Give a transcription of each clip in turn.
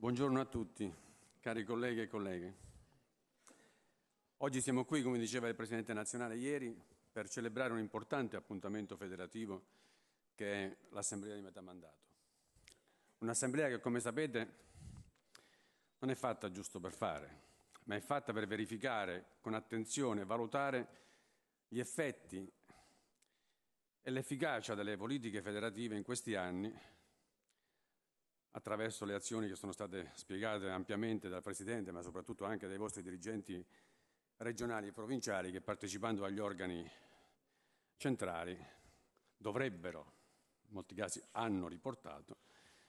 Buongiorno a tutti, cari colleghi e colleghe. Oggi siamo qui, come diceva il Presidente nazionale ieri, per celebrare un importante appuntamento federativo che è l'Assemblea di metà mandato. Un'assemblea che, come sapete, non è fatta giusto per fare, ma è fatta per verificare con attenzione e valutare gli effetti e l'efficacia delle politiche federative in questi anni attraverso le azioni che sono state spiegate ampiamente dal Presidente, ma soprattutto anche dai vostri dirigenti regionali e provinciali che partecipando agli organi centrali dovrebbero, in molti casi hanno riportato,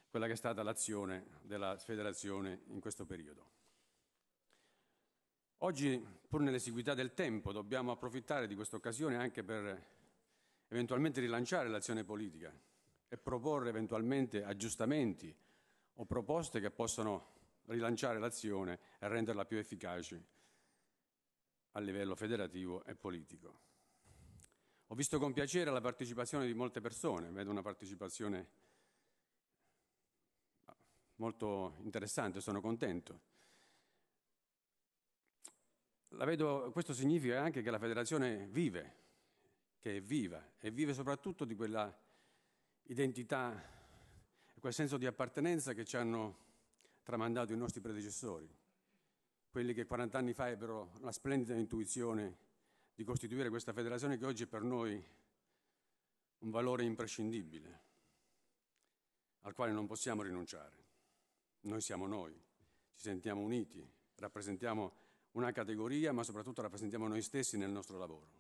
quella che è stata l'azione della federazione in questo periodo. Oggi, pur nell'esiguità del tempo, dobbiamo approfittare di questa occasione anche per eventualmente rilanciare l'azione politica e proporre eventualmente aggiustamenti o proposte che possano rilanciare l'azione e renderla più efficace a livello federativo e politico. Ho visto con piacere la partecipazione di molte persone, vedo una partecipazione molto interessante, sono contento. Vedo, questo significa anche che la federazione vive, che è viva e vive soprattutto di quella identità quel senso di appartenenza che ci hanno tramandato i nostri predecessori, quelli che 40 anni fa ebbero la splendida intuizione di costituire questa federazione che oggi è per noi un valore imprescindibile, al quale non possiamo rinunciare. Noi siamo noi, ci sentiamo uniti, rappresentiamo una categoria, ma soprattutto rappresentiamo noi stessi nel nostro lavoro.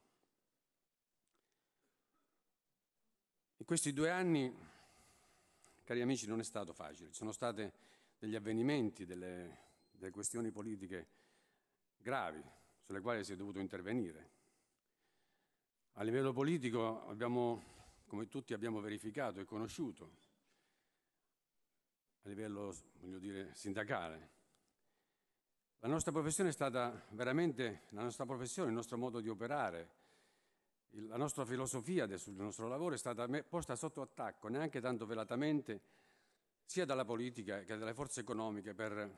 In questi due anni Cari amici, non è stato facile, ci sono stati degli avvenimenti, delle, delle questioni politiche gravi sulle quali si è dovuto intervenire. A livello politico abbiamo, come tutti abbiamo verificato e conosciuto, a livello, voglio dire, sindacale, la nostra professione è stata veramente, la nostra professione, il nostro modo di operare, la nostra filosofia del nostro lavoro è stata posta sotto attacco, neanche tanto velatamente, sia dalla politica che dalle forze economiche per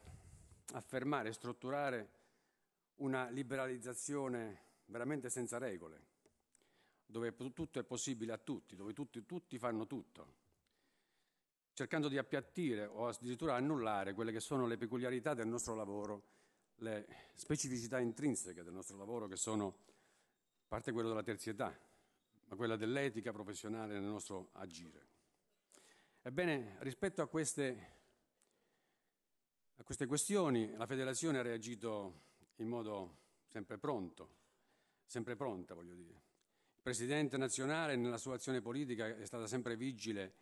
affermare e strutturare una liberalizzazione veramente senza regole, dove tutto è possibile a tutti, dove tutti, tutti fanno tutto, cercando di appiattire o addirittura annullare quelle che sono le peculiarità del nostro lavoro, le specificità intrinseche del nostro lavoro che sono parte quella della terzietà, ma quella dell'etica professionale nel nostro agire. Ebbene, rispetto a queste, a queste questioni, la Federazione ha reagito in modo sempre pronto, sempre pronta, voglio dire. Il Presidente nazionale nella sua azione politica è stata sempre vigile,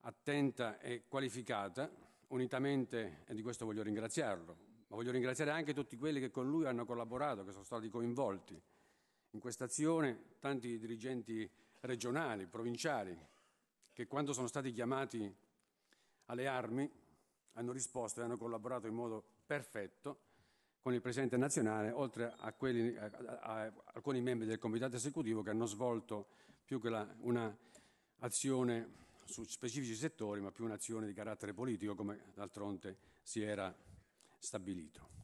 attenta e qualificata, unitamente, e di questo voglio ringraziarlo, ma voglio ringraziare anche tutti quelli che con lui hanno collaborato, che sono stati coinvolti in questa azione tanti dirigenti regionali, provinciali, che quando sono stati chiamati alle armi hanno risposto e hanno collaborato in modo perfetto con il Presidente nazionale, oltre a, quelli, a, a, a alcuni membri del Comitato esecutivo che hanno svolto più che una azione su specifici settori, ma più un'azione di carattere politico, come d'altronde si era stabilito.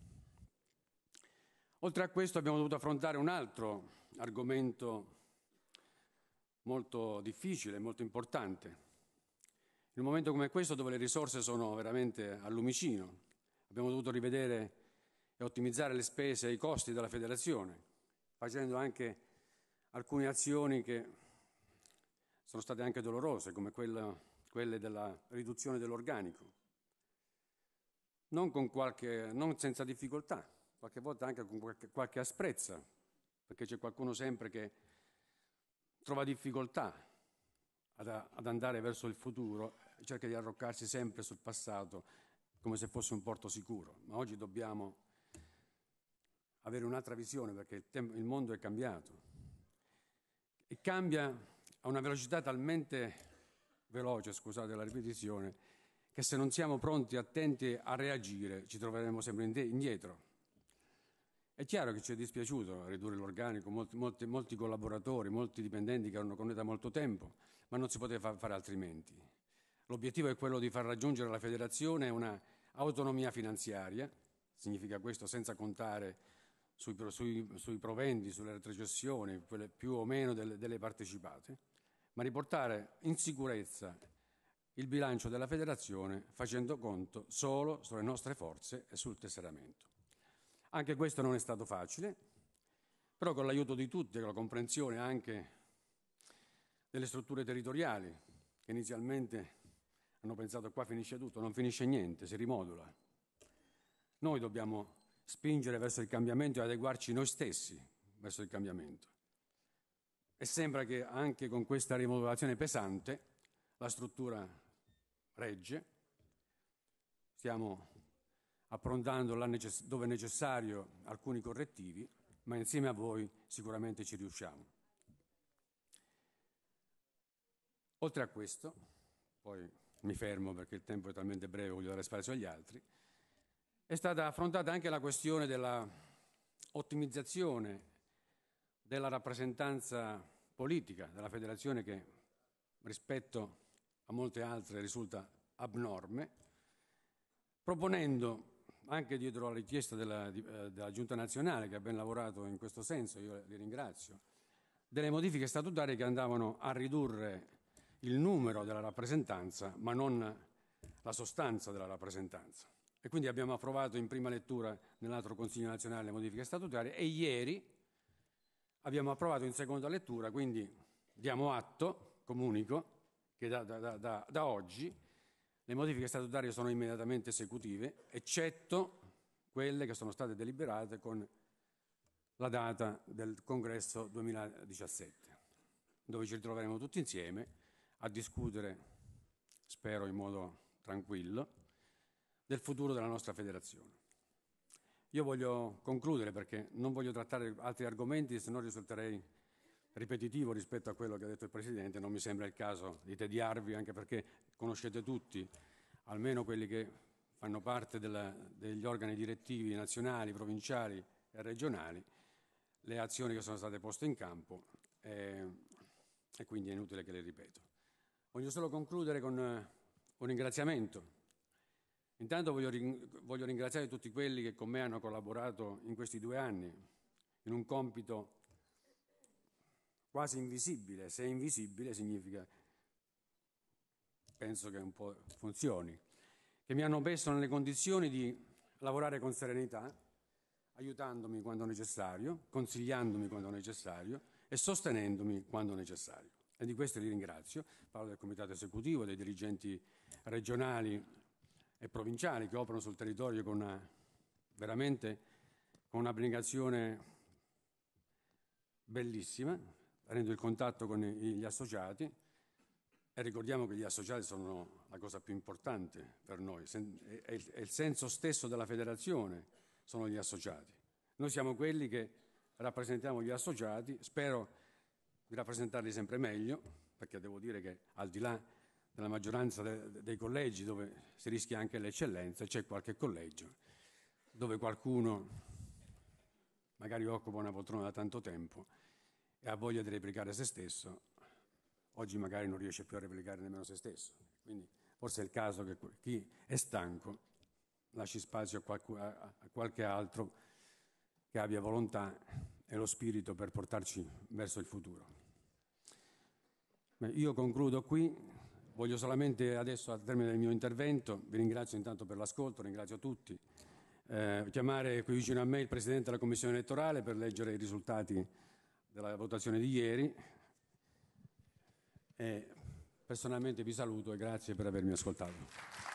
Oltre a questo abbiamo dovuto affrontare un altro argomento molto difficile, molto importante. In un momento come questo dove le risorse sono veramente al lumicino, abbiamo dovuto rivedere e ottimizzare le spese e i costi della federazione, facendo anche alcune azioni che sono state anche dolorose, come quella, quelle della riduzione dell'organico, non, qualche, non senza difficoltà, qualche volta anche con qualche, qualche asprezza, perché c'è qualcuno sempre che trova difficoltà ad, ad andare verso il futuro, cerca di arroccarsi sempre sul passato come se fosse un porto sicuro, ma oggi dobbiamo avere un'altra visione perché il, tempo, il mondo è cambiato e cambia a una velocità talmente veloce, scusate la ripetizione, che se non siamo pronti, attenti a reagire, ci troveremo sempre indietro. È chiaro che ci è dispiaciuto ridurre l'organico, molti, molti, molti collaboratori, molti dipendenti che erano con noi da molto tempo, ma non si poteva fare altrimenti. L'obiettivo è quello di far raggiungere alla federazione una autonomia finanziaria, significa questo senza contare sui, sui, sui proventi, sulle retrocessioni, più o meno delle, delle partecipate, ma riportare in sicurezza il bilancio della federazione facendo conto solo sulle nostre forze e sul tesseramento. Anche questo non è stato facile, però con l'aiuto di tutti, con la comprensione anche delle strutture territoriali, che inizialmente hanno pensato qua finisce tutto, non finisce niente, si rimodula. Noi dobbiamo spingere verso il cambiamento e adeguarci noi stessi verso il cambiamento. E sembra che anche con questa rimodulazione pesante la struttura regge, stiamo approntando necess- dove necessario alcuni correttivi, ma insieme a voi sicuramente ci riusciamo. Oltre a questo, poi mi fermo perché il tempo è talmente breve, voglio dare spazio agli altri, è stata affrontata anche la questione della ottimizzazione della rappresentanza politica della federazione che rispetto a molte altre risulta abnorme, proponendo anche dietro la richiesta della, eh, della Giunta nazionale che ha ben lavorato in questo senso, io li ringrazio, delle modifiche statutarie che andavano a ridurre il numero della rappresentanza ma non la sostanza della rappresentanza. E quindi abbiamo approvato in prima lettura nell'altro Consiglio nazionale le modifiche statutarie e ieri abbiamo approvato in seconda lettura, quindi diamo atto, comunico, che da, da, da, da oggi le modifiche statutarie sono immediatamente esecutive, eccetto quelle che sono state deliberate con la data del congresso 2017, dove ci ritroveremo tutti insieme a discutere, spero in modo tranquillo, del futuro della nostra federazione. Io voglio concludere perché non voglio trattare altri argomenti se no risulterei ripetitivo rispetto a quello che ha detto il Presidente, non mi sembra il caso di tediarvi, anche perché conoscete tutti, almeno quelli che fanno parte della, degli organi direttivi nazionali, provinciali e regionali, le azioni che sono state poste in campo e, e quindi è inutile che le ripeto. Voglio solo concludere con eh, un ringraziamento. Intanto voglio, voglio ringraziare tutti quelli che con me hanno collaborato in questi due anni in un compito quasi invisibile. Se è invisibile significa, penso che un po' funzioni, che mi hanno messo nelle condizioni di lavorare con serenità, aiutandomi quando necessario, consigliandomi quando necessario e sostenendomi quando necessario. E di questo li ringrazio. Parlo del comitato esecutivo, dei dirigenti regionali e provinciali che operano sul territorio con una, veramente con un'applicazione bellissima, avendo il contatto con gli associati e ricordiamo che gli associati sono la cosa più importante per noi, è il senso stesso della federazione, sono gli associati. Noi siamo quelli che rappresentiamo gli associati, spero di rappresentarli sempre meglio, perché devo dire che al di là della maggioranza dei collegi dove si rischia anche l'eccellenza, c'è qualche collegio dove qualcuno magari occupa una poltrona da tanto tempo e ha voglia di replicare se stesso, oggi magari non riesce più a replicare nemmeno se stesso. Quindi forse è il caso che chi è stanco lasci spazio a qualche altro che abbia volontà e lo spirito per portarci verso il futuro. Io concludo qui, voglio solamente adesso al termine del mio intervento, vi ringrazio intanto per l'ascolto, ringrazio tutti, eh, chiamare qui vicino a me il Presidente della Commissione elettorale per leggere i risultati della votazione di ieri e personalmente vi saluto e grazie per avermi ascoltato.